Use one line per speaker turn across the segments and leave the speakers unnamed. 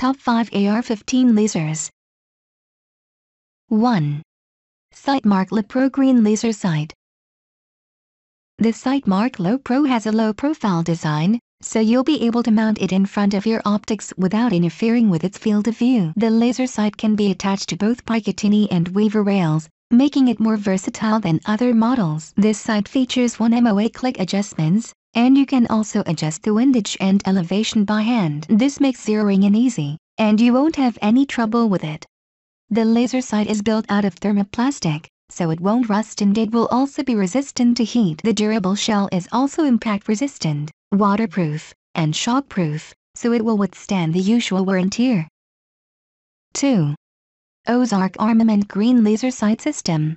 Top 5 AR-15 lasers 1. Low Pro Green Laser Sight The Low Pro has a low-profile design, so you'll be able to mount it in front of your optics without interfering with its field of view. The laser sight can be attached to both Picatinny and Weaver rails, making it more versatile than other models. This sight features one MOA click adjustments, and you can also adjust the windage and elevation by hand. This makes zeroing in easy, and you won't have any trouble with it. The laser sight is built out of thermoplastic, so it won't rust and it will also be resistant to heat. The durable shell is also impact resistant, waterproof, and shockproof, so it will withstand the usual wear and tear. 2. Ozark Armament Green Laser Sight System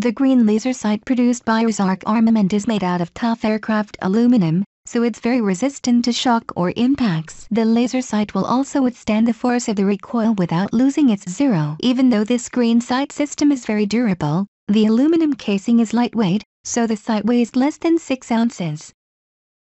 the green laser sight produced by Ozark armament is made out of tough aircraft aluminum, so it's very resistant to shock or impacts. The laser sight will also withstand the force of the recoil without losing its zero. Even though this green sight system is very durable, the aluminum casing is lightweight, so the sight weighs less than 6 ounces.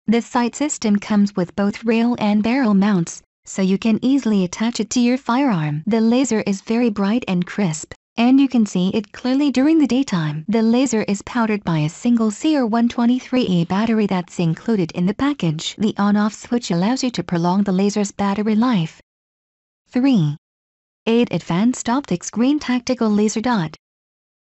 The sight system comes with both rail and barrel mounts, so you can easily attach it to your firearm. The laser is very bright and crisp, and you can see it clearly during the daytime. The laser is powered by a single CR123A battery that's included in the package. The on-off switch allows you to prolong the laser's battery life. 3. 8 Advanced Optics Green Tactical Laser Dot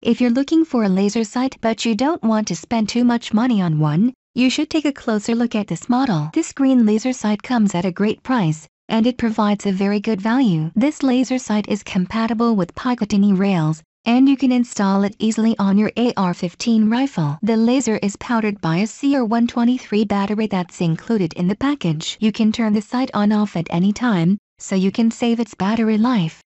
If you're looking for a laser sight but you don't want to spend too much money on one, you should take a closer look at this model. This green laser sight comes at a great price, and it provides a very good value. This laser sight is compatible with Picatinny rails, and you can install it easily on your AR-15 rifle. The laser is powered by a CR123 battery that's included in the package. You can turn the sight on-off at any time, so you can save its battery life.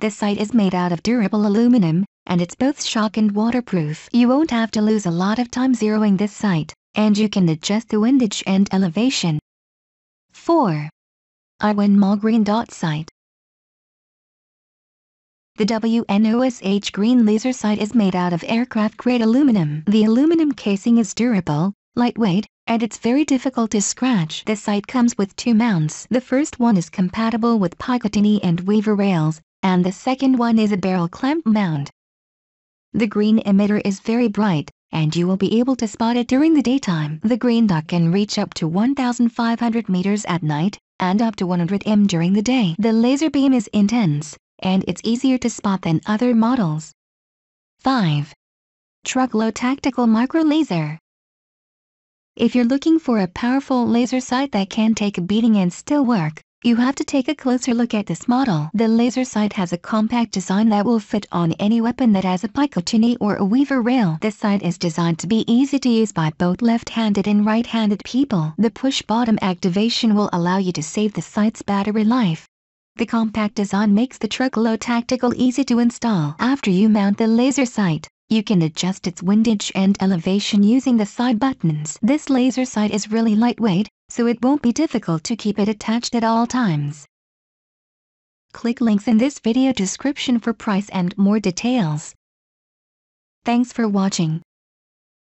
The sight is made out of durable aluminum, and it's both shock and waterproof. You won't have to lose a lot of time zeroing this sight, and you can adjust the windage and elevation. 4. Irwin Dot Site the WNOSH Green Laser Sight is made out of aircraft-grade aluminum. The aluminum casing is durable, lightweight, and it's very difficult to scratch. The sight comes with two mounts. The first one is compatible with Picatinny and Weaver rails, and the second one is a barrel clamp mount. The green emitter is very bright, and you will be able to spot it during the daytime. The green dot can reach up to 1,500 meters at night, and up to 100 m during the day. The laser beam is intense, and it's easier to spot than other models. 5. Truglo Tactical Micro Laser If you're looking for a powerful laser sight that can take a beating and still work, you have to take a closer look at this model. The laser sight has a compact design that will fit on any weapon that has a Picatinny or a Weaver rail. This sight is designed to be easy to use by both left-handed and right-handed people. The push-bottom activation will allow you to save the sight's battery life. The compact design makes the Trucolo Tactical easy to install. After you mount the laser sight, you can adjust its windage and elevation using the side buttons. This laser sight is really lightweight, so it won't be difficult to keep it attached at all times. Click links in this video description for price and more details. Thanks for watching.